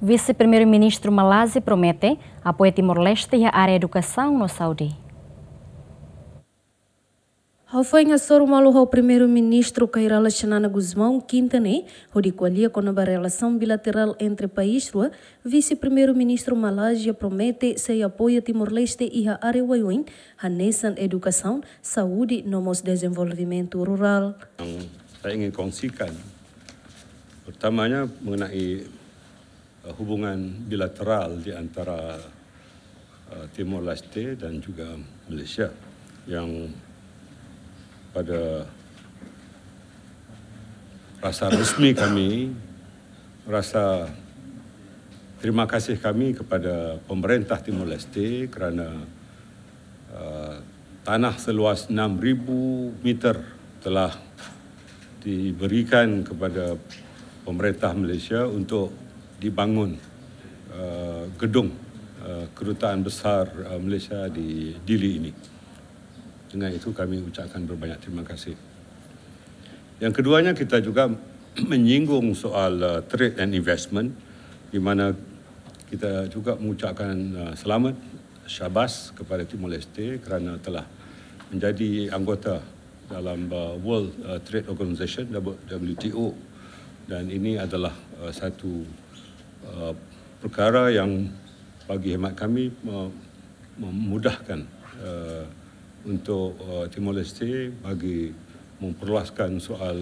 Vice-Primeiro-Ministro Malásia promete apoio a Timor-Leste e a área educação no Saudi. Alfanha Sorumalu ao primeiro-ministro Cairala Xanana Guzmão Quintane, Rodicoalia com a relação bilateral entre país rua, vice-primeiro-ministro Malásia promete apoio a Timor-Leste e a área Wayuin, a Nessan Educação, Saúde e Desenvolvimento Rural. Saya ingin kongsikan, utamanya mengenai Eh, hubungan bilateral di antara eh, Timor Leste dan juga Malaysia yang pada rasa resmi kami rasa terima kasih kami kepada pemerintah Timor Leste kerana uh, tanah seluas 6000 meter telah diberikan kepada pemerintah Malaysia untuk dibangun uh, gedung uh, kerutaan besar uh, Malaysia di Dili ini. Dengan itu kami ucapkan berbanyak terima kasih. Yang keduanya kita juga menyinggung soal uh, trade and investment di mana kita juga mengucapkan uh, selamat syabas kepada Timor Leste kerana telah menjadi anggota dalam uh, World uh, Trade Organization WTO dan ini adalah uh, satu Uh, perkara yang bagi hemat kami memudahkan uh, untuk uh, Timor Leste bagi memperluaskan soal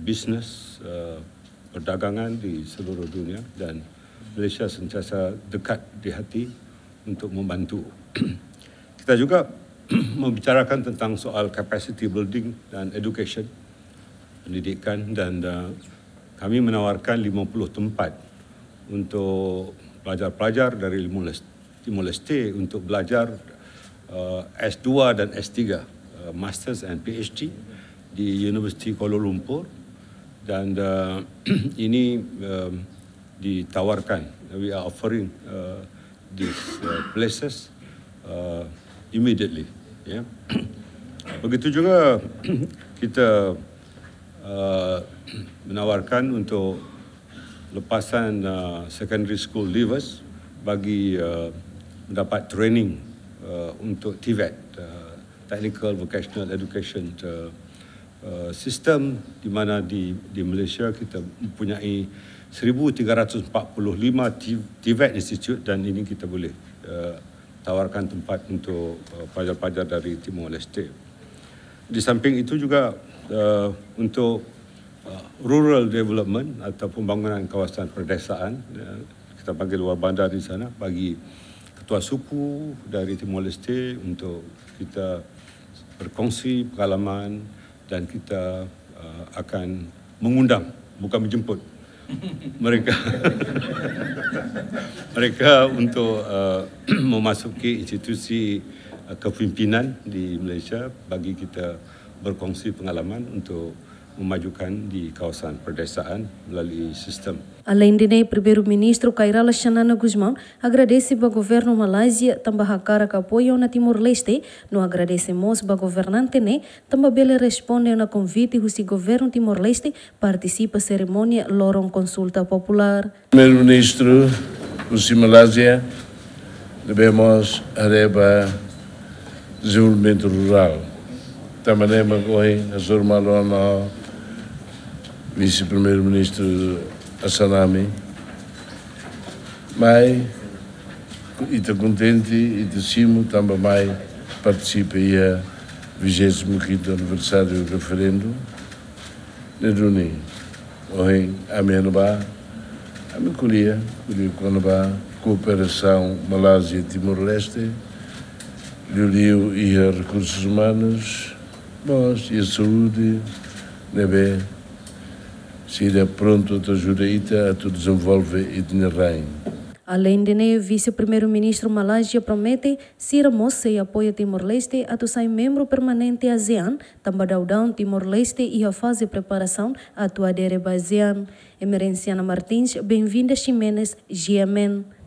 bisnes perdagangan di seluruh dunia dan Malaysia sentiasa dekat di hati untuk membantu. Kita juga membicarakan tentang soal capacity building dan education pendidikan dan kami menawarkan 50 tempat untuk pelajar-pelajar dari Timor Leste untuk belajar uh, S2 dan S3 uh, masters and PhD di Universiti Kuala Lumpur dan uh, ini um, ditawarkan we are offering these places immediately ya. begitu juga kita menawarkan untuk lepasan uh, secondary school leavers bagi uh, dapat training uh, untuk TVET e uh, technical vocational education uh, uh, system di mana di di Malaysia kita mempunyai 1345 TVET e e institute dan ini kita boleh uh, tawarkan tempat untuk uh, pelajar-pelajar uh, dari Timor Leste. Di samping itu juga uh, untuk rural development atau pembangunan kawasan perdesaan ya, kita panggil luar bandar di sana bagi ketua suku dari Timor Leste untuk kita berkongsi pengalaman dan kita uh, akan mengundang bukan menjemput mereka mereka untuk uh, memasuki institusi uh, kepimpinan di Malaysia bagi kita berkongsi pengalaman untuk memajukan di kawasan perdesaan melalui sistem. Além de Ney, primeiro-ministro Kairala Shanana Guzmão agradece ao governo Malásia também a cara que apoia na Timor-Leste. Não agradecemos ao governante Ney, também ele responde na convite que o governo Timor-Leste participa da cerimônia Loron Consulta Popular. Primeiro-ministro o Malásia, devemos a reba desenvolvimento rural. Também é uma coisa, a sua irmã vice-primeiro-ministro Assanami, mai estou contente e decimo também mai participei a 25 aniversário do referendo na Duni, onde a minha a minha colher, colher com a cooperação Malásia-Timor-Leste, Liu e recursos humanos, nós e a saúde, na né sido pronto a ajuda a tu desenvolver e de rei. Além de né, vice-primeiro-ministro Malásia promete moça e apoia Timor-Leste a tu membro permanente ASEAN, também daudão Timor-Leste e a fase preparação a tu adere ASEAN. Emerenciana Martins, bem-vinda Ximenes, GMN.